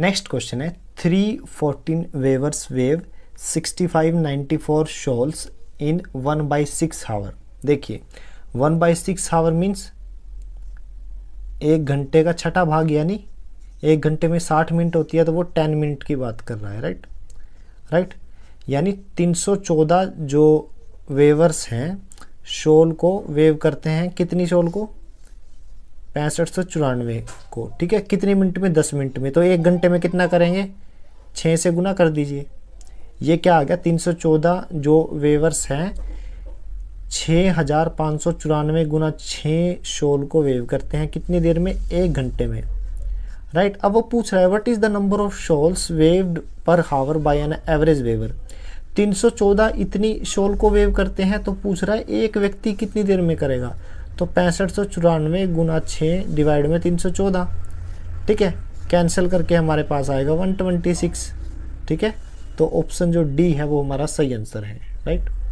next question है three fourteen weavers weave sixty five ninety four shawls in one by six hour देखिए one by six hour means एक घंटे का छठा भाग यानी एक घंटे में साठ मिनट होती है तो वो टेन मिनट की बात कर रहा है राइट राइट यानी तीन सौ चौदह जो वेवर्स हैं शोल को वेव करते हैं कितनी शोल को पैंसठ सौ चौरानवे को ठीक है कितने मिनट में दस मिनट में तो एक घंटे में कितना करेंगे छः से गुना कर दीजिए ये क्या आ गया तीन सौ चौदह जो वेवर्स हैं छः हज़ार पाँच सौ चौरानवे गुना छः शोल को वेव करते हैं कितनी देर में एक घंटे में राइट right, अब वो पूछ रहा है what is the number of shawls weaved per hour by an average weaver 314 इतनी शोल को वेव करते हैं तो पूछ रहा है एक व्यक्ति कितनी देर में करेगा तो पैंसठ सौ चौरानवे गुना छः डिवाइड में तीन सौ चौदह ठीक है कैंसिल करके हमारे पास आएगा वन ट्वेंटी सिक्स ठीक है तो ऑप्शन जो डी है वो हमारा सही आंसर है राइट